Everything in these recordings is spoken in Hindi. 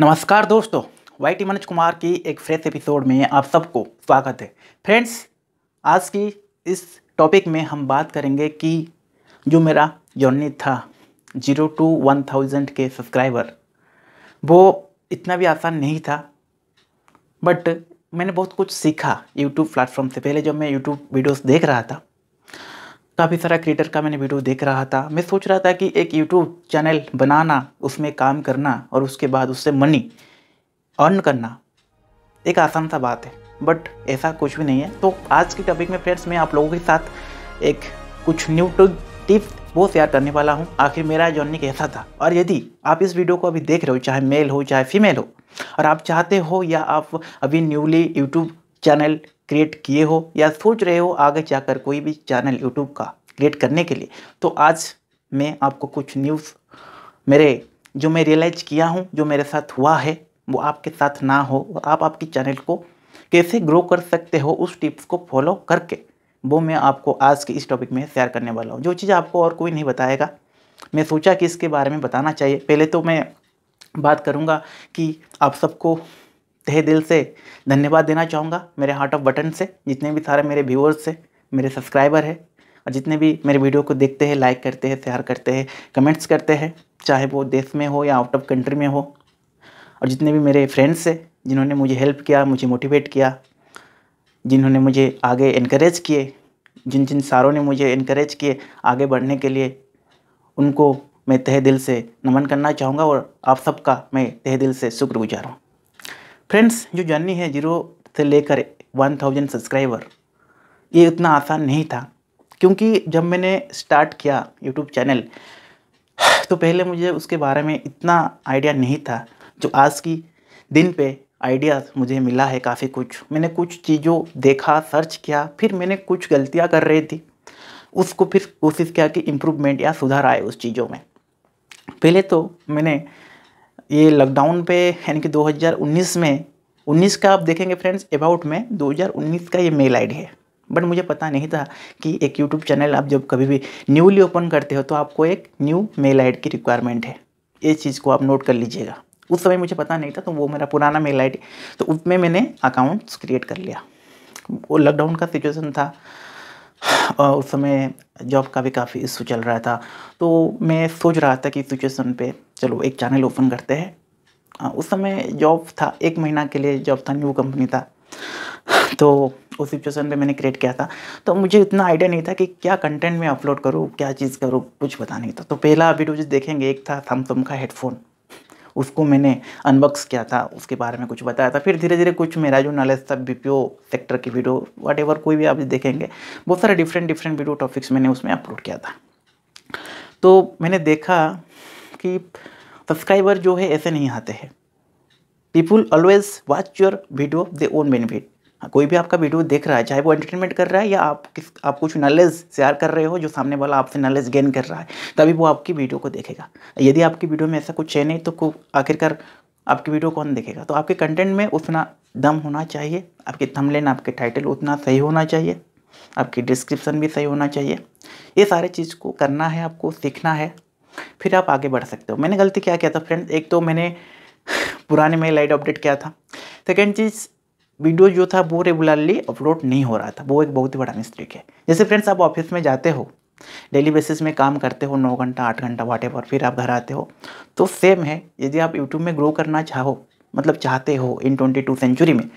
नमस्कार दोस्तों वाई मनोज कुमार की एक फ्रेश एपिसोड में आप सबको स्वागत है फ्रेंड्स आज की इस टॉपिक में हम बात करेंगे कि जो मेरा जर्नी था जीरो टू वन थाउजेंड के सब्सक्राइबर वो इतना भी आसान नहीं था बट मैंने बहुत कुछ सीखा यूट्यूब प्लेटफॉर्म से पहले जब मैं यूट्यूब वीडियोस देख रहा था काफ़ी सारा क्रिएटर का मैंने वीडियो देख रहा था मैं सोच रहा था कि एक यूट्यूब चैनल बनाना उसमें काम करना और उसके बाद उससे मनी अर्न करना एक आसान सा बात है बट ऐसा कुछ भी नहीं है तो आज के टॉपिक में फ्रेंड्स मैं आप लोगों के साथ एक कुछ न्यू टिप्स वो शेयर करने वाला हूँ आखिर मेरा जर्नी कैसा था और यदि आप इस वीडियो को अभी देख रहे हो चाहे मेल हो चाहे फीमेल हो और आप चाहते हो या आप अभी न्यूली यूट्यूब चैनल क्रिएट किए हो या सोच रहे हो आगे जाकर कोई भी चैनल यूट्यूब का क्रिएट करने के लिए तो आज मैं आपको कुछ न्यूज़ मेरे जो मैं रियलाइज किया हूँ जो मेरे साथ हुआ है वो आपके साथ ना हो और आप आपकी चैनल को कैसे ग्रो कर सकते हो उस टिप्स को फॉलो करके वो मैं आपको आज के इस टॉपिक में शेयर करने वाला हूँ जो चीज़ आपको और कोई नहीं बताएगा मैं सोचा कि इसके बारे में बताना चाहिए पहले तो मैं बात करूँगा कि आप सबको तहे दिल से धन्यवाद देना चाहूँगा मेरे हार्ट ऑफ बटन से जितने भी सारे मेरे व्यूअर्स से मेरे सब्सक्राइबर है और जितने भी मेरे वीडियो को देखते हैं लाइक करते हैं शेयर करते हैं कमेंट्स करते हैं चाहे वो देश में हो या आउट ऑफ कंट्री में हो और जितने भी मेरे फ्रेंड्स हैं जिन्होंने मुझे हेल्प किया मुझे मोटिवेट किया जिन्होंने मुझे आगे इनक्रेज किए जिन जिन सारों ने मुझे इनक्रेज किए आगे बढ़ने के लिए उनको मैं तहे दिल से नमन करना चाहूँगा और आप सबका मैं तहे दिल से शुक्रगुजार हूँ फ्रेंड्स जो जर्नी है जीरो से लेकर वन थाउजेंड सब्सक्राइबर ये उतना आसान नहीं था क्योंकि जब मैंने स्टार्ट किया यूट्यूब चैनल तो पहले मुझे उसके बारे में इतना आइडिया नहीं था जो आज की दिन पे आइडिया मुझे मिला है काफ़ी कुछ मैंने कुछ चीज़ों देखा सर्च किया फिर मैंने कुछ गलतियाँ कर रही थी उसको फिर कोशिश किया कि इम्प्रूवमेंट या सुधार आए उस चीज़ों में पहले तो मैंने ये लॉकडाउन पे यानी कि 2019 में 19 का आप देखेंगे फ्रेंड्स अबाउट में 2019 का ये मेल आईडी है बट मुझे पता नहीं था कि एक यूट्यूब चैनल आप जब कभी भी न्यूली ओपन करते हो तो आपको एक न्यू मेल आईडी की रिक्वायरमेंट है ये चीज़ को आप नोट कर लीजिएगा उस समय मुझे पता नहीं था तो वो मेरा पुराना मेल आई तो उसमें मैंने अकाउंट्स क्रिएट कर लिया वो लॉकडाउन का सिचुएसन था और उस समय जॉब का भी काफ़ी इशू चल रहा था तो मैं सोच रहा था कि सिचुएसन पर चलो एक चैनल ओपन करते हैं हाँ, उस समय जॉब था एक महीना के लिए जॉब था न्यू कंपनी था तो उस सिचुएशन पे मैंने क्रिएट किया था तो मुझे इतना आइडिया नहीं था कि क्या कंटेंट मैं अपलोड करूँ क्या चीज़ करूँ कुछ पता नहीं था तो पहला वीडियो जो देखेंगे एक था थमसम का हेडफोन उसको मैंने अनबॉक्स किया था उसके बारे में कुछ बताया था फिर धीरे धीरे कुछ मेरा जो नॉलेज था बी सेक्टर की वीडियो वाट कोई भी आप देखेंगे बहुत सारे डिफरेंट डिफरेंट वीडियो टॉपिक्स मैंने उसमें अपलोड किया था तो मैंने देखा कि सब्सक्राइबर जो है ऐसे नहीं आते हैं people always watch your video their own benefit कोई भी आपका वीडियो देख रहा है चाहे वो एंटरटेनमेंट कर रहा है या आप किस आप कुछ नॉलेज शेयर कर रहे हो जो सामने वाला आपसे नॉलेज गेन कर रहा है तभी वो आपकी वीडियो को देखेगा यदि आपकी वीडियो में ऐसा कुछ है नहीं तो आखिरकार आपकी वीडियो कौन देखेगा तो आपके कंटेंट में उतना दम होना चाहिए आपके थमलेन आपके टाइटल उतना सही होना चाहिए आपकी डिस्क्रिप्शन भी सही होना चाहिए ये सारे चीज़ को करना है आपको सीखना है फिर आप आगे बढ़ सकते हो मैंने गलती क्या किया था फ्रेंड्स एक तो मैंने पुराने में लाइट अपडेट किया था सेकेंड चीज़ वीडियो जो था वो रेगुलरली अपलोड नहीं हो रहा था वो एक बहुत ही बड़ा मिस्टेक है जैसे फ्रेंड्स आप ऑफिस में जाते हो डेली बेसिस में काम करते हो नौ घंटा आठ घंटा वाटे पर फिर आप घर आते हो तो सेम है यदि आप यूट्यूब में ग्रो करना चाहो मतलब चाहते हो इन ट्वेंटी टू सेंचुरी में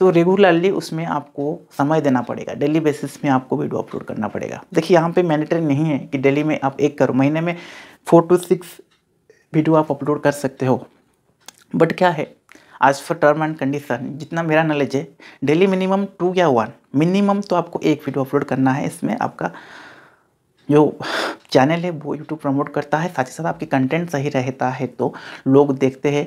तो रेगुलरली उसमें आपको समय देना पड़ेगा डेली बेसिस में आपको वीडियो अपलोड करना पड़ेगा देखिए यहाँ पे मैनेटरी नहीं है कि डेली में आप एक करो महीने में फोर टू सिक्स वीडियो आप अपलोड कर सकते हो बट क्या है आज फॉर टर्म एंड कंडीशन जितना मेरा नॉलेज है डेली मिनिमम टू या वन मिनिमम तो आपको एक वीडियो अपलोड करना है इसमें आपका जो चैनल है वो यूट्यूब प्रमोट करता है साथ ही साथ आपकी कंटेंट सही रहता है तो लोग देखते हैं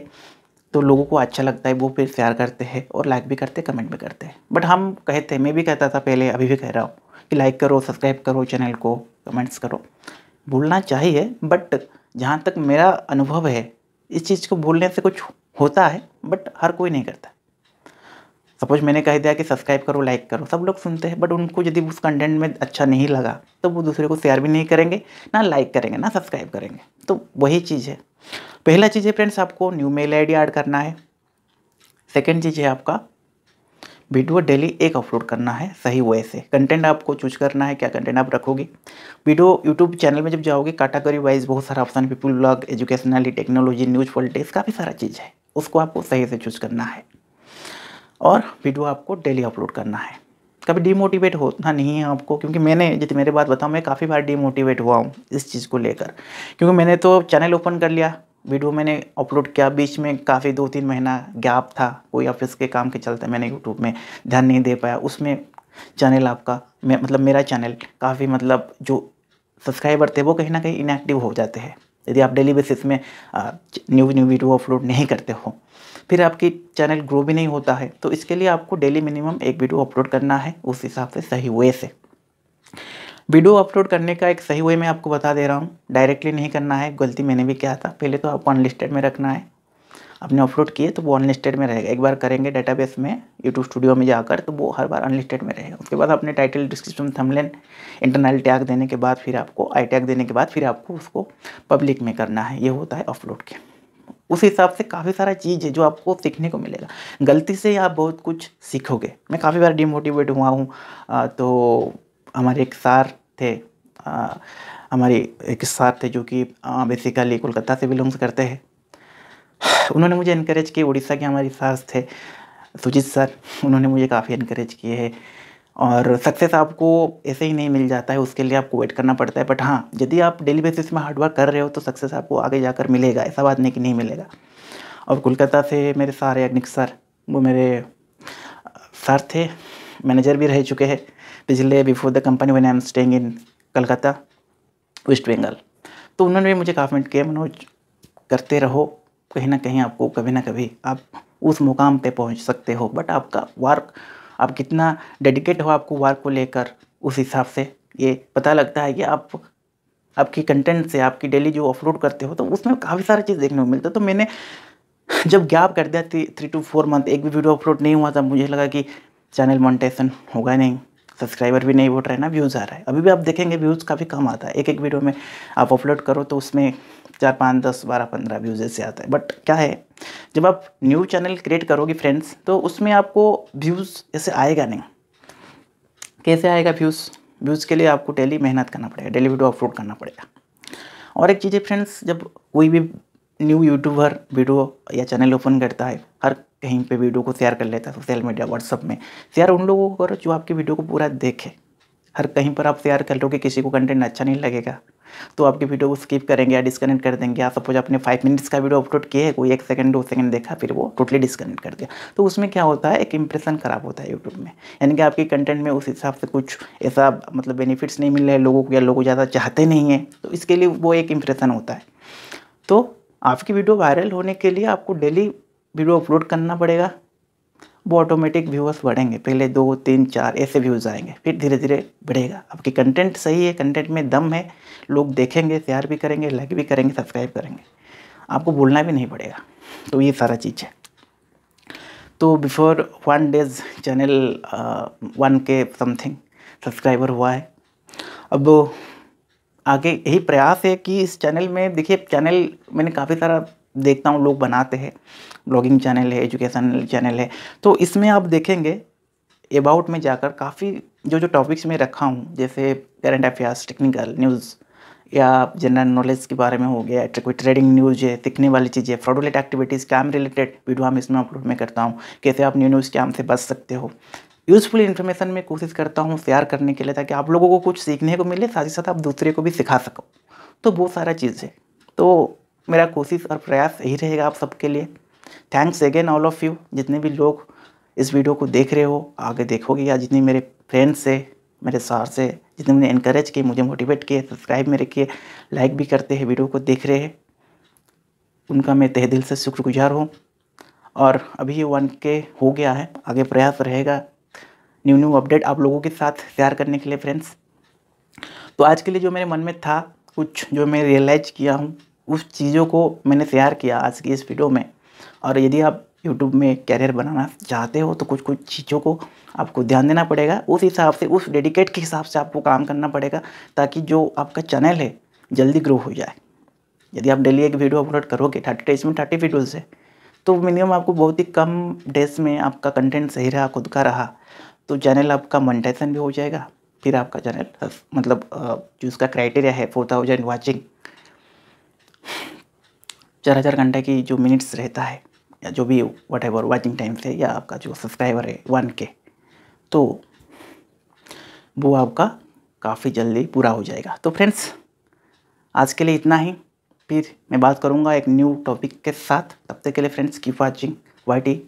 तो लोगों को अच्छा लगता है वो फिर शेयर करते हैं और लाइक भी करते कमेंट भी करते हैं बट हम कहते हैं मैं भी कहता था पहले अभी भी कह रहा हूँ कि लाइक करो सब्सक्राइब करो चैनल को कमेंट्स करो भूलना चाहिए बट जहाँ तक मेरा अनुभव है इस चीज़ को भूलने से कुछ होता है बट हर कोई नहीं करता सपोज मैंने कह दिया कि सब्सक्राइब करो लाइक करो सब लोग सुनते हैं बट उनको यदि उस कंटेंट में अच्छा नहीं लगा तो वो दूसरे को शेयर भी नहीं करेंगे ना लाइक करेंगे ना सब्सक्राइब करेंगे तो वही चीज़ है पहला चीज़ है फ्रेंड्स आपको न्यू मेल आई ऐड करना है सेकेंड चीज़ है आपका वीडियो डेली एक अपलोड करना है सही वे से कंटेंट आपको चूज करना है क्या कंटेंट आप रखोगे वीडियो यूट्यूब चैनल में जब जाओगे कैटागरी वाइज बहुत सारा option people blog educationally technology news politics काफ़ी सारा चीज़ है उसको आपको सही से चूज करना है और वीडियो आपको डेली अपलोड करना है कभी डीमोटिवेट होना नहीं है आपको क्योंकि मैंने जितनी मेरे बात बताऊँ मैं काफ़ी बार डीमोटिवेट हुआ हूँ इस चीज़ को लेकर क्योंकि मैंने तो चैनल ओपन कर लिया वीडियो मैंने अपलोड किया बीच में काफ़ी दो तीन महीना गैप था कोई ऑफिस के काम के चलते मैंने यूट्यूब में ध्यान नहीं दे पाया उसमें चैनल आपका मैं मतलब मेरा चैनल काफ़ी मतलब जो सब्सक्राइबर थे वो कहीं ना कहीं इनएक्टिव हो जाते हैं यदि आप डेली बेसिस में न्यू न्यू वीडियो अपलोड नहीं करते हो फिर आपकी चैनल ग्रो भी नहीं होता है तो इसके लिए आपको डेली मिनिमम एक वीडियो अपलोड करना है उस हिसाब से सही वे से वीडियो अपलोड करने का एक सही वे मैं आपको बता दे रहा हूँ डायरेक्टली नहीं करना है गलती मैंने भी किया था पहले तो आपको अनलिस्टेड में रखना है आपने अपलोड किए तो वो अनलिस्टेड में रहेगा एक बार करेंगे डेटाबेस में यूट्यूब स्टूडियो में जाकर तो वो हर बार अनलिस्टेड में रहेगा उसके बाद अपने title description thumbnail internal tag देने के बाद फिर आपको आई टैग देने के बाद फिर आपको उसको पब्लिक में करना है ये होता है अपलोड के उस हिसाब से काफ़ी सारा चीज़ है जो आपको सीखने को मिलेगा गलती से आप बहुत कुछ सीखोगे मैं काफ़ी बार डिमोटिवेट हुआ हूँ तो हमारे एक सार थे हमारे एक सार थे जो कि बेसिकली कोलकाता से बिलोंग्स करते हैं उन्होंने मुझे इनक्रेज किया उड़ीसा के हमारे सास थे सुजीत सर उन्होंने मुझे काफ़ी इनक्रेज किए हैं और सक्सेस आपको ऐसे ही नहीं मिल जाता है उसके लिए आपको वेट करना पड़ता है बट हाँ यदि आप डेली बेसिस में हार्डवर्क कर रहे हो तो सक्सेस आपको आगे जाकर मिलेगा ऐसा बात नहीं कि नहीं मिलेगा और कोलकाता से मेरे सारे अग्निक सर वो मेरे सर थे मैनेजर भी रह चुके हैं पिछले before the company one I am staying in Calcutta west Bengal तो उन्होंने भी मुझे काफ़ी किया मनोज करते रहो कहीं ना कहीं आपको कभी ना कभी आप उस मुकाम पे पहुंच सकते हो बट आपका वर्क आप कितना डेडिकेट हो आपको वर्क को लेकर उस हिसाब से ये पता लगता है कि आप आपकी कंटेंट से आपकी डेली जो अपलोड करते हो तो उसमें काफ़ी सारी चीज़ देखने को मिलता है तो मैंने जब गैप कर दिया थ्री टू फोर मंथ एक भी वीडियो अपलोड नहीं हुआ था मुझे लगा कि चैनल मॉन्टेशन होगा नहीं सब्सक्राइबर भी नहीं बढ़ रहे ना व्यूज़ आ रहा है अभी भी आप देखेंगे व्यूज़ काफ़ी कम आता है एक एक वीडियो में आप अपलोड करो तो उसमें चार पाँच दस बारह पंद्रह व्यूज ऐसे आता है बट क्या है जब आप न्यू चैनल क्रिएट करोगे फ्रेंड्स तो उसमें आपको व्यूज़ ऐसे आएगा नहीं कैसे आएगा व्यूज़ व्यूज़ के लिए आपको डेली मेहनत करना पड़ेगा डेली वीडियो अपलोड करना पड़ेगा और एक चीज़ है फ्रेंड्स जब कोई भी न्यू यूट्यूबर वीडियो या चैनल ओपन करता है हर कहीं पे वीडियो को शेयर कर लेता है सोशल मीडिया व्हाट्सअप में शेयर तो उन लोगों को करो जो आपकी वीडियो को पूरा देखे हर कहीं पर आप शेयर कर लो कि किसी को कंटेंट अच्छा नहीं लगेगा तो आपकी वीडियो को स्किप करेंगे या डिस्कनेक्ट कर देंगे या सपोज आपने फाइव मिनट्स का वीडियो अपलोड किया है कोई एक सेकंड दो सेकंड देखा फिर वो टोटली डिस्कनेक्ट कर दिया तो उसमें क्या होता है एक इंप्रेशन खराब होता है यूट्यूब में यानी कि आपके कंटेंट में उस हिसाब से कुछ ऐसा मतलब बेनिफिट्स नहीं मिल रहे लोगों को या लोग ज़्यादा चाहते नहीं हैं तो इसके लिए वो एक इंप्रेशन होता है तो आपकी वीडियो वायरल होने के लिए आपको डेली वीडियो अपलोड करना पड़ेगा वो ऑटोमेटिक व्यूअर्स बढ़ेंगे पहले दो तीन चार ऐसे व्यूज़ आएंगे फिर धीरे धीरे बढ़ेगा आपकी कंटेंट सही है कंटेंट में दम है लोग देखेंगे शेयर भी करेंगे लाइक भी करेंगे सब्सक्राइब करेंगे आपको बोलना भी नहीं पड़ेगा तो ये सारा चीज़ है तो before one days channel one के समथिंग सब्सक्राइबर हुआ है अब आगे यही प्रयास है कि इस चैनल में देखिए चैनल मैंने काफ़ी सारा देखता हूँ लोग बनाते हैं ब्लॉगिंग चैनल है एजुकेशन चैनल है तो इसमें आप देखेंगे अबाउट में जाकर काफ़ी जो जो टॉपिक्स में रखा हूँ जैसे करंट अफेयर्स टेक्निकल न्यूज़ या जनरल नॉलेज के बारे में हो गया कोई ट्रेडिंग न्यूज है सीखने वाली चीज़ें fraudulent activities scam related video हम इसमें अपलोड में करता हूँ कैसे आप न्यू न्यूज़ स्कैम से बच सकते हो यूज़फुल इन्फॉर्मेशन में कोशिश करता हूँ शेयर करने के लिए ताकि आप लोगों को कुछ सीखने को मिले साथ ही साथ आप दूसरे को भी सिखा सको तो बहुत सारा चीज़ है तो मेरा कोशिश और प्रयास यही रहेगा आप सबके लिए thanks again all of you जितने भी लोग इस वीडियो को देख रहे हो आगे देखोगे या जितने मेरे फ्रेंड्स से मेरे सार से जितने मैंने इनक्रेज किए मुझे मोटिवेट किए सब्सक्राइब मेरे किए लाइक भी करते हैं वीडियो को देख रहे हैं उनका मैं तह दिल से शुक्रगुजार हूँ और अभी ये वन के हो गया है आगे प्रयास रहेगा न्यू न्यू अपडेट आप लोगों के साथ शेयर करने के लिए फ्रेंड्स तो आज के लिए जो मेरे मन में था कुछ जो मैं रियलाइज किया हूँ उस चीज़ों को मैंने तैयार किया आज की इस वीडियो में और यदि आप यूट्यूब में कैरियर बनाना चाहते हो तो कुछ कुछ चीज़ों को आपको ध्यान देना पड़ेगा उस हिसाब से उस डेडिकेट के हिसाब से आपको काम करना पड़ेगा ताकि जो आपका चैनल है जल्दी ग्रो हो जाए यदि आप डेली एक वीडियो अपलोड करोगे थर्टी डेज में थर्टी वीडियोज़ से तो मिनिमम आपको बहुत ही कम डेज में आपका कंटेंट सही रहा खुद का रहा तो चैनल आपका मोनिटाइजेशन भी हो जाएगा फिर आपका चैनल मतलब जो उसका क्राइटेरिया है फोर थाउजेंड वॉचिंग चार हज़ार घंटे की जो मिनट्स रहता है या जो भी वट एवर वॉचिंग टाइम है या आपका जो सब्सक्राइबर है वन के तो वो आपका काफ़ी जल्दी पूरा हो जाएगा तो फ्रेंड्स आज के लिए इतना ही फिर मैं बात करूँगा एक न्यू टॉपिक के साथ तब तक के लिए friends keep watching Y T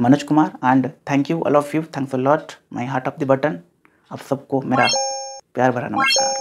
Manoj Kumar and thank you all of you thanks a lot my heart of the button आप सबको मेरा प्यार भरा नमस्कार